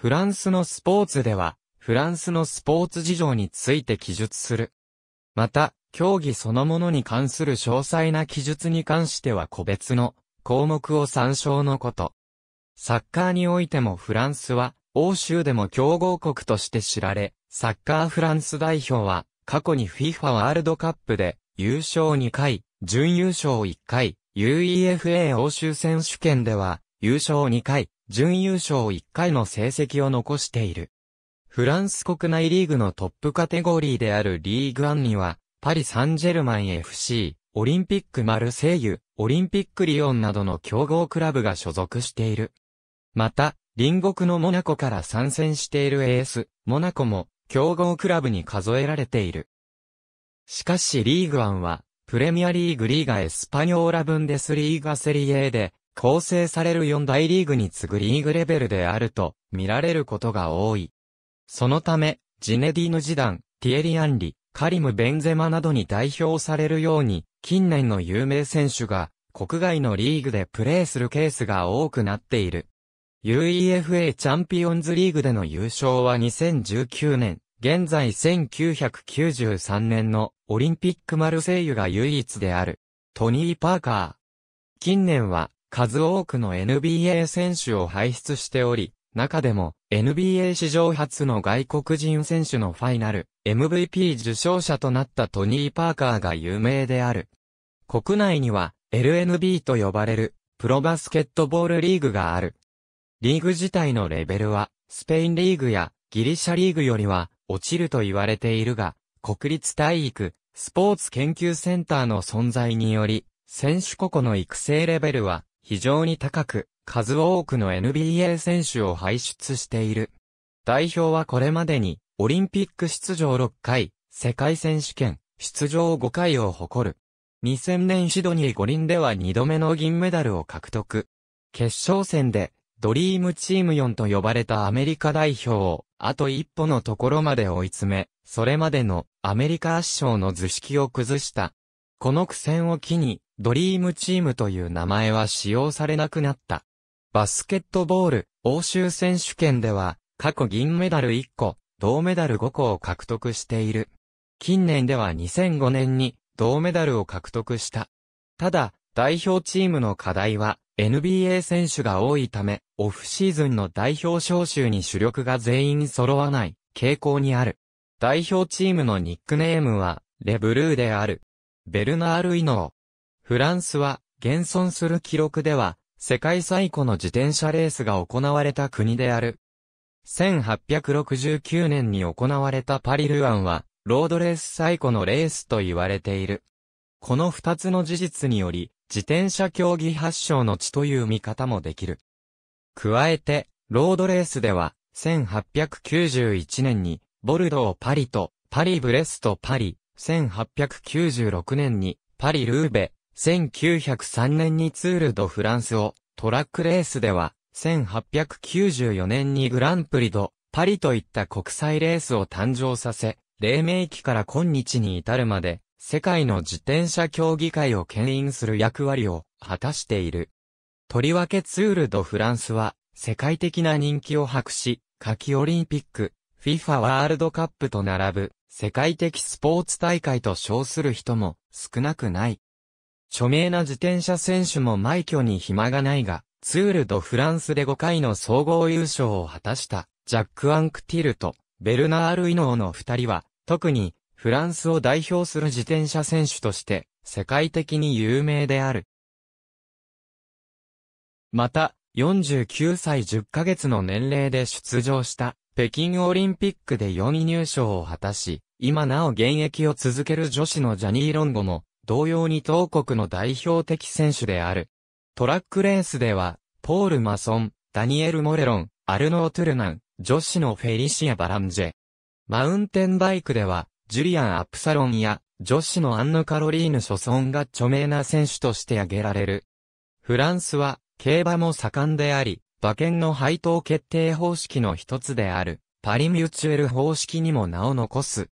フランスのスポーツでは、フランスのスポーツ事情について記述する。また、競技そのものに関する詳細な記述に関しては個別の項目を参照のこと。サッカーにおいてもフランスは、欧州でも強豪国として知られ、サッカーフランス代表は、過去に FIFA ワールドカップで、優勝2回、準優勝1回、UEFA 欧州選手権では、優勝2回、準優勝1回の成績を残している。フランス国内リーグのトップカテゴリーであるリーグアンには、パリ・サンジェルマン FC、オリンピック・マルセイユ、オリンピック・リオンなどの強豪クラブが所属している。また、隣国のモナコから参戦しているエース、モナコも、強豪クラブに数えられている。しかしリーグアンは、プレミアリーグリーガエスパニョーラブンデスリーガセリエで、構成される4大リーグに次ぐリーグレベルであると見られることが多い。そのため、ジネディーヌ・ジダン、ティエリ・アンリ、カリム・ベンゼマなどに代表されるように、近年の有名選手が国外のリーグでプレーするケースが多くなっている。UEFA チャンピオンズリーグでの優勝は2019年、現在1993年のオリンピックマルセイユが唯一である。トニー・パーカー。近年は数多くの NBA 選手を輩出しており、中でも NBA 史上初の外国人選手のファイナル MVP 受賞者となったトニー・パーカーが有名である。国内には LNB と呼ばれるプロバスケットボールリーグがある。リーグ自体のレベルはスペインリーグやギリシャリーグよりは落ちると言われているが、国立体育スポーツ研究センターの存在により、選手個々の育成レベルは非常に高く、数多くの NBA 選手を輩出している。代表はこれまでに、オリンピック出場6回、世界選手権、出場5回を誇る。2000年シドニー五輪では2度目の銀メダルを獲得。決勝戦で、ドリームチーム4と呼ばれたアメリカ代表を、あと一歩のところまで追い詰め、それまでのアメリカ圧勝の図式を崩した。この苦戦を機に、ドリームチームという名前は使用されなくなった。バスケットボール、欧州選手権では、過去銀メダル1個、銅メダル5個を獲得している。近年では2005年に、銅メダルを獲得した。ただ、代表チームの課題は、NBA 選手が多いため、オフシーズンの代表招集に主力が全員揃わない傾向にある。代表チームのニックネームは、レブルーである。ベルナール・イノー、フランスは、現存する記録では、世界最古の自転車レースが行われた国である。1869年に行われたパリルアンは、ロードレース最古のレースと言われている。この二つの事実により、自転車競技発祥の地という見方もできる。加えて、ロードレースでは、1891年に、ボルドーパリと、パリブレストパリ、1896年に、パリルーベ、1903年にツール・ド・フランスを、トラックレースでは、1894年にグランプリド、パリといった国際レースを誕生させ、黎明期から今日に至るまで、世界の自転車競技会を牽引する役割を果たしている。とりわけツール・ド・フランスは、世界的な人気を博し、夏季オリンピック、FIFA ワールドカップと並ぶ、世界的スポーツ大会と称する人も少なくない。著名な自転車選手も枚挙に暇がないが、ツール・ド・フランスで5回の総合優勝を果たした、ジャック・アンクティルと、ベルナール・イノーの二人は、特に、フランスを代表する自転車選手として、世界的に有名である。また、49歳10ヶ月の年齢で出場した、北京オリンピックで4位入賞を果たし、今なお現役を続ける女子のジャニー・ロンゴも、同様に当国の代表的選手である。トラックレースでは、ポール・マソン、ダニエル・モレロン、アルノー・トゥルナン、女子のフェリシア・バランジェ。マウンテンバイクでは、ジュリアン・アプサロンや、女子のアンヌ・カロリーヌ・ョソンが著名な選手として挙げられる。フランスは、競馬も盛んであり、馬券の配当決定方式の一つである、パリミューチュエル方式にも名を残す。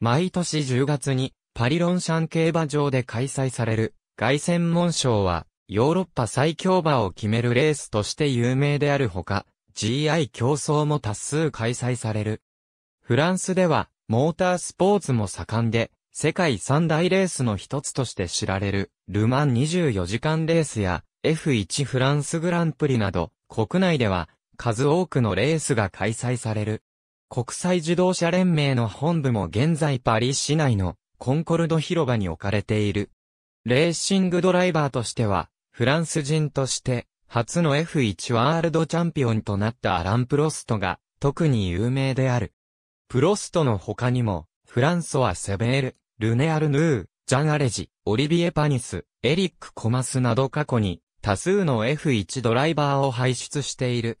毎年10月に、パリロンシャン競馬場で開催される、外戦門賞は、ヨーロッパ最強馬を決めるレースとして有名であるほか、GI 競争も多数開催される。フランスでは、モータースポーツも盛んで、世界三大レースの一つとして知られる、ルマン24時間レースや、F1 フランスグランプリなど、国内では、数多くのレースが開催される。国際自動車連盟の本部も現在パリ市内のコンコルド広場に置かれている。レーシングドライバーとしては、フランス人として、初の F1 ワールドチャンピオンとなったアラン・プロストが、特に有名である。プロストの他にも、フランソワ・セベール、ルネアル・ヌー、ジャン・アレジ、オリビエ・パニス、エリック・コマスなど過去に、多数の F1 ドライバーを輩出している。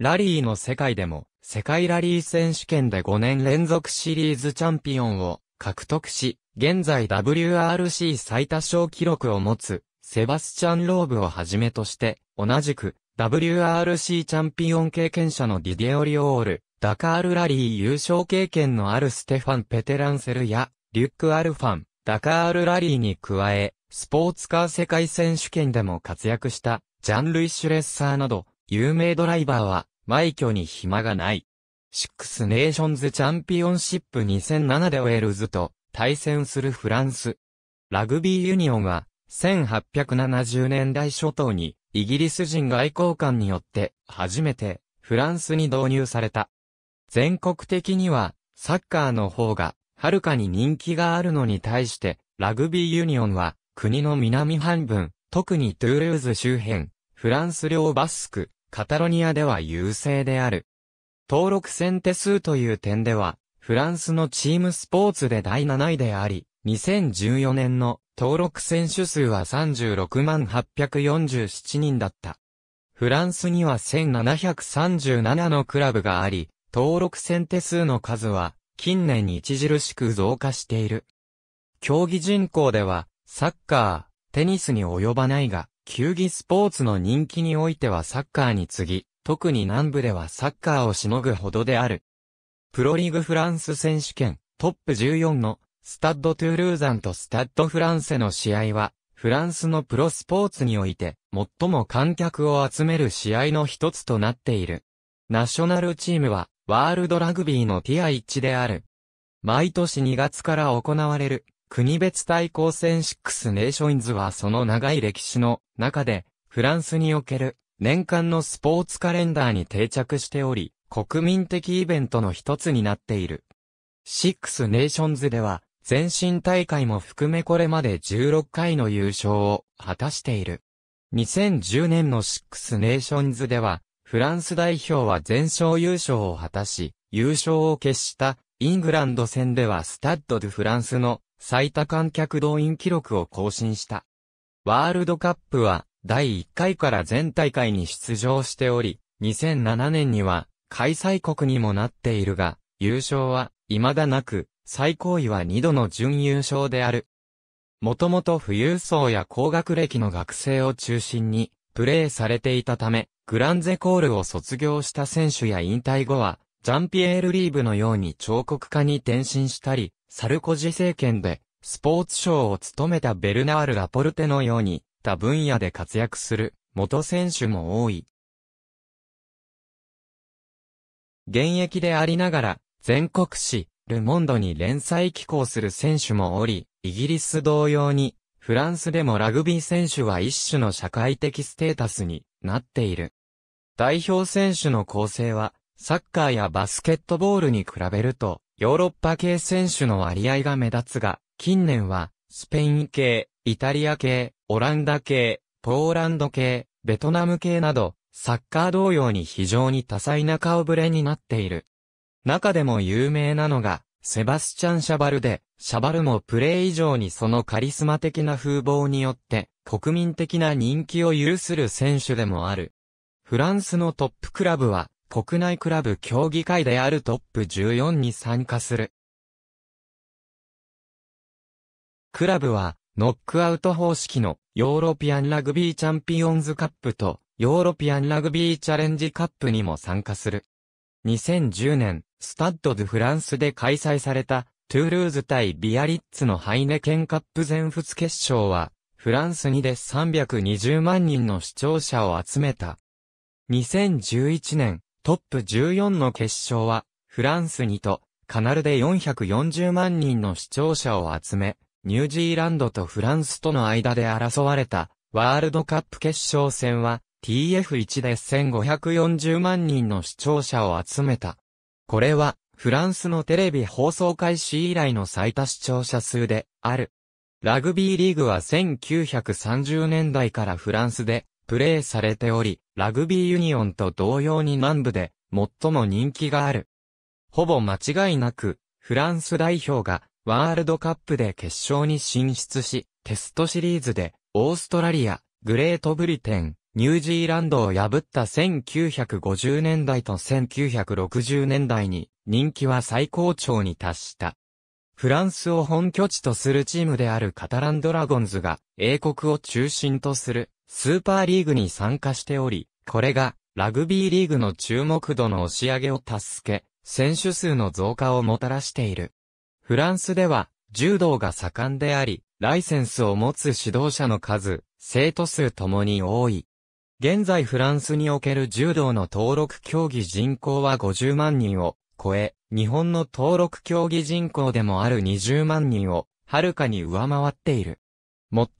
ラリーの世界でも、世界ラリー選手権で5年連続シリーズチャンピオンを獲得し、現在 WRC 最多勝記録を持つ、セバスチャン・ローブをはじめとして、同じく、WRC チャンピオン経験者のディディオリオール、ダカールラリー優勝経験のあるステファン・ペテランセルや、リュック・アルファン、ダカールラリーに加え、スポーツカー世界選手権でも活躍した、ジャン・ルイ・シュレッサーなど、有名ドライバーは、枚挙に暇がない。シックスネーションズチャンピオンシップ2007でウェールズと対戦するフランス。ラグビーユニオンは、1870年代初頭に、イギリス人外交官によって、初めて、フランスに導入された。全国的には、サッカーの方が、はるかに人気があるのに対して、ラグビーユニオンは、国の南半分、特にトゥールーズ周辺、フランス領バスク、カタロニアでは優勢である。登録戦手数という点では、フランスのチームスポーツで第7位であり、2014年の登録選手数は36万847人だった。フランスには1737のクラブがあり、登録選手数の数は近年に著しく増加している。競技人口では、サッカー、テニスに及ばないが、球技スポーツの人気においてはサッカーに次ぎ、特に南部ではサッカーをしのぐほどである。プロリーグフランス選手権トップ14のスタッドトゥールーザンとスタッドフランセの試合は、フランスのプロスポーツにおいて最も観客を集める試合の一つとなっている。ナショナルチームはワールドラグビーのティア1である。毎年2月から行われる国別対抗戦6ネーションズはその長い歴史の中でフランスにおける年間のスポーツカレンダーに定着しており、国民的イベントの一つになっている。シックスネーションズでは、前身大会も含めこれまで16回の優勝を果たしている。2010年のシックスネーションズでは、フランス代表は全勝優勝を果たし、優勝を決したイングランド戦ではスタッド・ドゥ・フランスの最多観客動員記録を更新した。ワールドカップは第1回から全大会に出場しており、2007年には開催国にもなっているが、優勝は未だなく、最高位は2度の準優勝である。もともと富裕層や高学歴の学生を中心に、プレーされていたため、グランゼコールを卒業した選手や引退後は、ジャンピエール・リーブのように彫刻家に転身したり、サルコジ政権で、スポーツ賞を務めたベルナール・ラポルテのように、った分野で活躍する元選手も多い。現役でありながら、全国紙、ルモンドに連載寄稿する選手もおり、イギリス同様に、フランスでもラグビー選手は一種の社会的ステータスになっている。代表選手の構成は、サッカーやバスケットボールに比べると、ヨーロッパ系選手の割合が目立つが、近年は、スペイン系、イタリア系、オランダ系、ポーランド系、ベトナム系など、サッカー同様に非常に多彩な顔ぶれになっている。中でも有名なのが、セバスチャン・シャバルで、シャバルもプレー以上にそのカリスマ的な風貌によって、国民的な人気を有する選手でもある。フランスのトップクラブは、国内クラブ協議会であるトップ14に参加する。クラブは、ノックアウト方式のヨーロピアンラグビーチャンピオンズカップとヨーロピアンラグビーチャレンジカップにも参加する。2010年、スタッド・ドゥ・フランスで開催されたトゥールーズ対ビアリッツのハイネケンカップ全仏決勝は、フランスにで320万人の視聴者を集めた。2011年、トップ14の決勝は、フランスにと、カナルで440万人の視聴者を集め、ニュージーランドとフランスとの間で争われた、ワールドカップ決勝戦は、TF1 で1540万人の視聴者を集めた。これは、フランスのテレビ放送開始以来の最多視聴者数で、ある。ラグビーリーグは1930年代からフランスで、プレーされており、ラグビーユニオンと同様に南部で、最も人気がある。ほぼ間違いなく、フランス代表がワールドカップで決勝に進出し、テストシリーズで、オーストラリア、グレートブリテン、ニュージーランドを破った1950年代と1960年代に人気は最高潮に達した。フランスを本拠地とするチームであるカタランドラゴンズが英国を中心とするスーパーリーグに参加しており、これがラグビーリーグの注目度の押し上げを助け、選手数の増加をもたらしている。フランスでは、柔道が盛んであり、ライセンスを持つ指導者の数、生徒数ともに多い。現在フランスにおける柔道の登録競技人口は50万人を超え、日本の登録競技人口でもある20万人を、はるかに上回っている。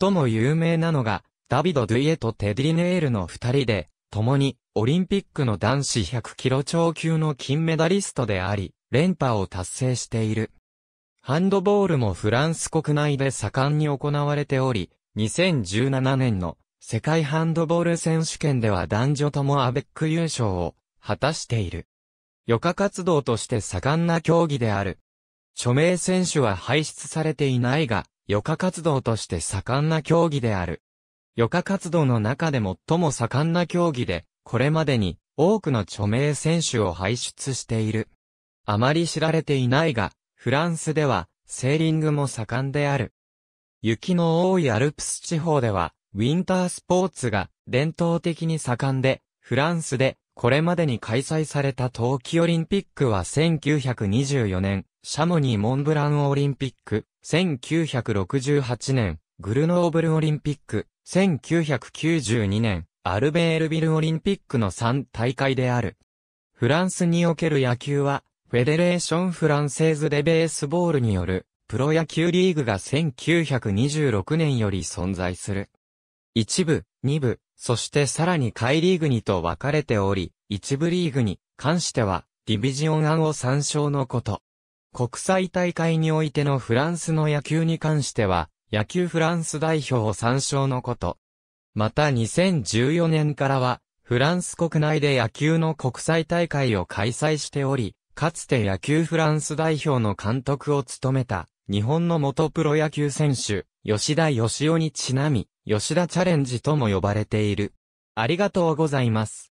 最も有名なのが、ダビド・ドゥイエとテディネールの二人で、共に、オリンピックの男子100キロ超級の金メダリストであり、連覇を達成している。ハンドボールもフランス国内で盛んに行われており、2017年の世界ハンドボール選手権では男女ともアベック優勝を果たしている。余暇活動として盛んな競技である。著名選手は排出されていないが、余暇活動として盛んな競技である。余暇活動の中で最も盛んな競技で、これまでに多くの著名選手を輩出している。あまり知られていないが、フランスでは、セーリングも盛んである。雪の多いアルプス地方では、ウィンタースポーツが伝統的に盛んで、フランスでこれまでに開催された冬季オリンピックは1924年、シャモニー・モンブランオリンピック、1968年、グルノーブルオリンピック、1992年、アルベールビルオリンピックの3大会である。フランスにおける野球は、フェデレーションフランセーズレベースボールによるプロ野球リーグが1926年より存在する。一部、二部、そしてさらに下リーグにと分かれており、一部リーグに関してはディビジオン案を参照のこと。国際大会においてのフランスの野球に関しては野球フランス代表を参照のこと。また2014年からはフランス国内で野球の国際大会を開催しており、かつて野球フランス代表の監督を務めた、日本の元プロ野球選手、吉田義雄にちなみ、吉田チャレンジとも呼ばれている。ありがとうございます。